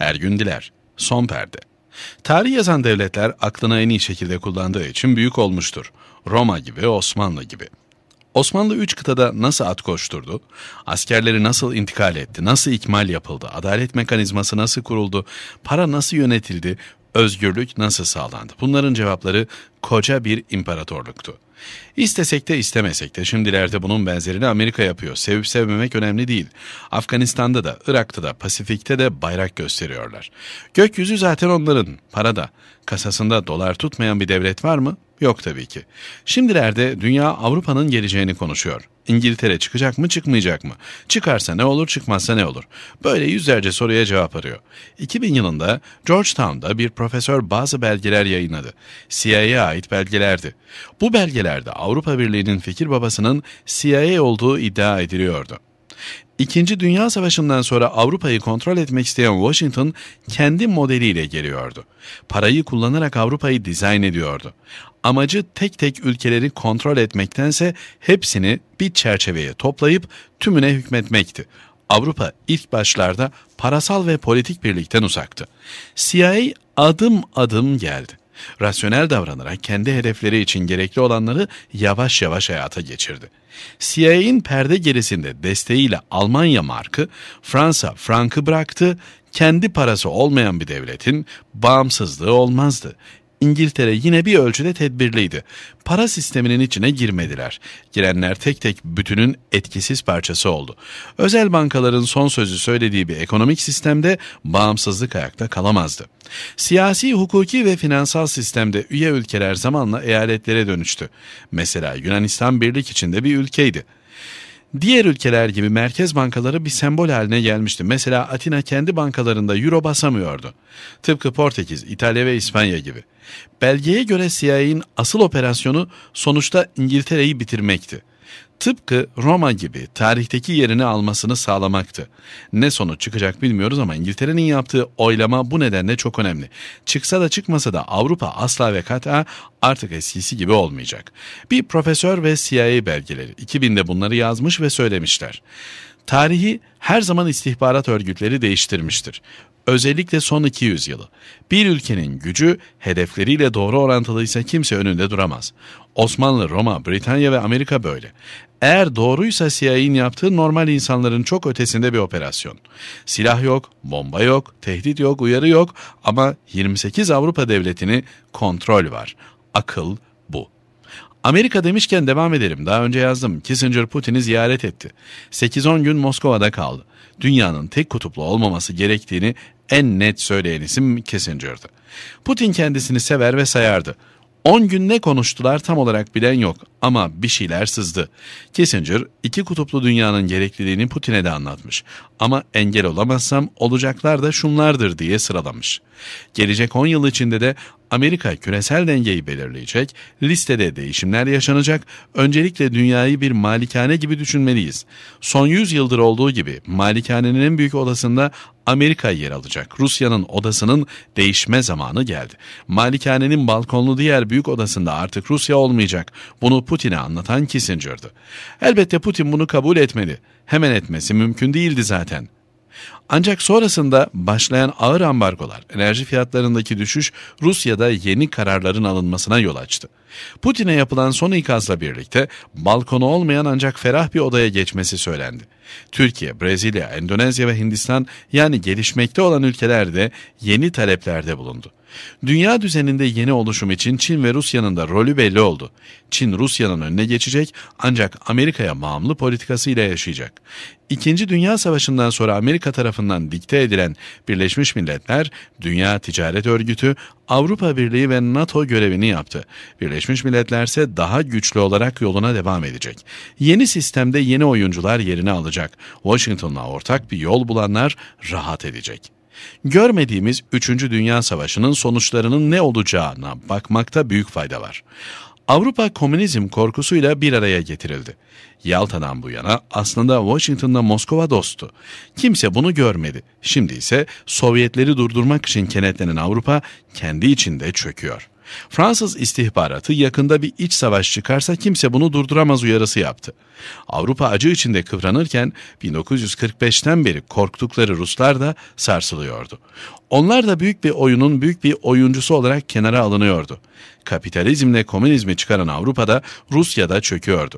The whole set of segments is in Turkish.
Ergün Diler, Son Perde. Tarih yazan devletler aklına en iyi şekilde kullandığı için büyük olmuştur. Roma gibi, Osmanlı gibi. Osmanlı üç kıtada nasıl at koşturdu, askerleri nasıl intikal etti, nasıl ikmal yapıldı, adalet mekanizması nasıl kuruldu, para nasıl yönetildi, özgürlük nasıl sağlandı? Bunların cevapları koca bir imparatorluktu. İstesek de istemesek de şimdilerde bunun benzerini Amerika yapıyor. Sevip sevmemek önemli değil. Afganistan'da da, Irak'ta da, Pasifik'te de bayrak gösteriyorlar. Gökyüzü zaten onların, parada. Kasasında dolar tutmayan bir devlet var mı? Yok tabii ki. Şimdilerde dünya Avrupa'nın geleceğini konuşuyor. İngiltere çıkacak mı çıkmayacak mı? Çıkarsa ne olur çıkmazsa ne olur? Böyle yüzlerce soruya cevap arıyor. 2000 yılında Georgetown'da bir profesör bazı belgeler yayınladı. CIA'ya ait belgelerdi. Bu belgeler dönemlerde Avrupa Birliği'nin fikir babasının CIA olduğu iddia ediliyordu. İkinci Dünya Savaşı'ndan sonra Avrupa'yı kontrol etmek isteyen Washington kendi modeliyle geliyordu. Parayı kullanarak Avrupa'yı dizayn ediyordu. Amacı tek tek ülkeleri kontrol etmektense hepsini bir çerçeveye toplayıp tümüne hükmetmekti. Avrupa ilk başlarda parasal ve politik birlikten uzaktı. CIA adım adım geldi. Rasyonel davranarak kendi hedefleri için gerekli olanları yavaş yavaş hayata geçirdi. CIA'in perde gerisinde desteğiyle Almanya markı Fransa frankı bıraktı, kendi parası olmayan bir devletin bağımsızlığı olmazdı. İngiltere yine bir ölçüde tedbirliydi. Para sisteminin içine girmediler. Girenler tek tek bütünün etkisiz parçası oldu. Özel bankaların son sözü söylediği bir ekonomik sistemde bağımsızlık ayakta kalamazdı. Siyasi, hukuki ve finansal sistemde üye ülkeler zamanla eyaletlere dönüştü. Mesela Yunanistan birlik içinde bir ülkeydi diğer ülkeler gibi merkez bankaları bir sembol haline gelmişti. Mesela Atina kendi bankalarında euro basamıyordu. Tıpkı Portekiz, İtalya ve İspanya gibi. Belgeye göre CIA'in asıl operasyonu sonuçta İngiltere'yi bitirmekti tıpkı Roma gibi tarihteki yerini almasını sağlamaktı. Ne sonuç çıkacak bilmiyoruz ama İngiltere'nin yaptığı oylama bu nedenle çok önemli. Çıksa da çıkmasa da Avrupa asla ve kata artık eskisi gibi olmayacak. Bir profesör ve CIA belgeleri 2000'de bunları yazmış ve söylemişler. Tarihi her zaman istihbarat örgütleri değiştirmiştir. Özellikle son 200 yılı. Bir ülkenin gücü hedefleriyle doğru orantılı ise kimse önünde duramaz. Osmanlı, Roma, Britanya ve Amerika böyle. Eğer doğruysa CIA'in yaptığı normal insanların çok ötesinde bir operasyon. Silah yok, bomba yok, tehdit yok, uyarı yok ama 28 Avrupa devletini kontrol var. Akıl bu. Amerika demişken devam edelim. Daha önce yazdım. Kissinger Putin'i ziyaret etti. 8-10 gün Moskova'da kaldı. Dünyanın tek kutuplu olmaması gerektiğini en net söyleyen isim Kissinger'dı. Putin kendisini sever ve sayardı. 10 gün ne konuştular tam olarak bilen yok ama bir şeyler sızdı. Kissinger iki kutuplu dünyanın gerekliliğini Putin'e de anlatmış. Ama engel olamazsam olacaklar da şunlardır diye sıralamış. Gelecek 10 yıl içinde de Amerika küresel dengeyi belirleyecek, listede değişimler yaşanacak, öncelikle dünyayı bir malikane gibi düşünmeliyiz. Son 100 yıldır olduğu gibi malikanenin en büyük odasında Amerika yer alacak. Rusya'nın odasının değişme zamanı geldi. Malikanenin balkonlu diğer büyük odasında artık Rusya olmayacak. Bunu Putin'e anlatan Kissinger'dı. Elbette Putin bunu kabul etmedi. Hemen etmesi mümkün değildi zaten. Ancak sonrasında başlayan ağır ambargolar, enerji fiyatlarındaki düşüş Rusya'da yeni kararların alınmasına yol açtı. Putin'e yapılan son ikazla birlikte balkonu olmayan ancak ferah bir odaya geçmesi söylendi. Türkiye, Brezilya, Endonezya ve Hindistan yani gelişmekte olan ülkeler de yeni taleplerde bulundu. Dünya düzeninde yeni oluşum için Çin ve Rusya'nın da rolü belli oldu. Çin Rusya'nın önüne geçecek ancak Amerika'ya mamlı politikasıyla yaşayacak. İkinci Dünya Savaşı'ndan sonra Amerika tarafından dikte edilen Birleşmiş Milletler, Dünya Ticaret Örgütü, Avrupa Birliği ve NATO görevini yaptı. Birleşmiş Milletler ise daha güçlü olarak yoluna devam edecek. Yeni sistemde yeni oyuncular yerini alacak. Washington'la ortak bir yol bulanlar rahat edecek. Görmediğimiz 3. Dünya Savaşı'nın sonuçlarının ne olacağına bakmakta büyük fayda var. Avrupa komünizm korkusuyla bir araya getirildi. Yalta'dan bu yana aslında Washington'da Moskova dostu. Kimse bunu görmedi. Şimdi ise Sovyetleri durdurmak için kenetlenen Avrupa kendi içinde çöküyor. Fransız istihbaratı yakında bir iç savaş çıkarsa kimse bunu durduramaz uyarısı yaptı. Avrupa acı içinde kıvranırken 1945'ten beri korktukları Ruslar da sarsılıyordu. Onlar da büyük bir oyunun büyük bir oyuncusu olarak kenara alınıyordu. Kapitalizmle komünizmi çıkaran Avrupa'da Rusya'da çöküyordu.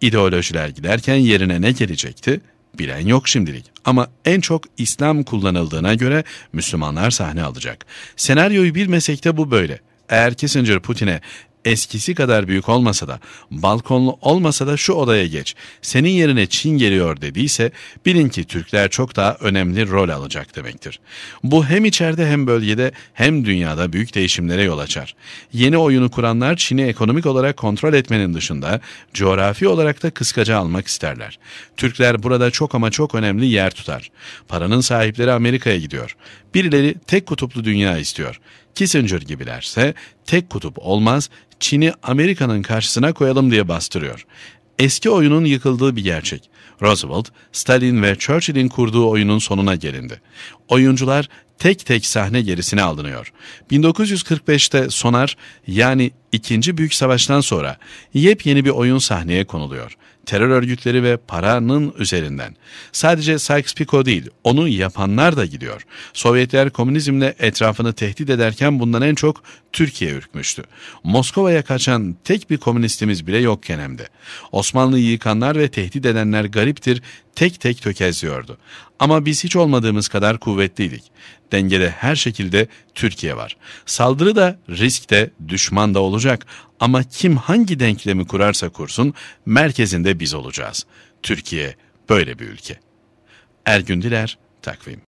İdeolojiler giderken yerine ne gelecekti? Bilen yok şimdilik ama en çok İslam kullanıldığına göre Müslümanlar sahne alacak. Senaryoyu bilmesek de bu böyle. Eğer Kissinger Putin'e eskisi kadar büyük olmasa da, balkonlu olmasa da şu odaya geç, senin yerine Çin geliyor dediyse bilin ki Türkler çok daha önemli rol alacak demektir. Bu hem içeride hem bölgede hem dünyada büyük değişimlere yol açar. Yeni oyunu kuranlar Çin'i ekonomik olarak kontrol etmenin dışında coğrafi olarak da kıskaca almak isterler. Türkler burada çok ama çok önemli yer tutar. Paranın sahipleri Amerika'ya gidiyor. Birileri tek kutuplu dünya istiyor. Kissinger gibilerse tek kutup olmaz, Çin'i Amerika'nın karşısına koyalım diye bastırıyor. Eski oyunun yıkıldığı bir gerçek. Roosevelt, Stalin ve Churchill'in kurduğu oyunun sonuna gelindi. Oyuncular tek tek sahne gerisine alınıyor. 1945'te Sonar yani 2. Büyük Savaş'tan sonra yepyeni bir oyun sahneye konuluyor. Terör örgütleri ve paranın üzerinden. Sadece Sykes-Picot değil, onu yapanlar da gidiyor. Sovyetler komünizmle etrafını tehdit ederken bundan en çok Türkiye ürkmüştü. Moskova'ya kaçan tek bir komünistimiz bile yokken hem de. Osmanlı'yı yıkanlar ve tehdit edenler gariptir, tek tek tökezliyordu. Ama biz hiç olmadığımız kadar kuvvetliydik. Dengede her şekilde Türkiye var. Saldırı da, risk de, düşman da olacak ama kim hangi denklemi kurarsa kursun merkezinde biz olacağız. Türkiye böyle bir ülke. Ergün Diler, Takvim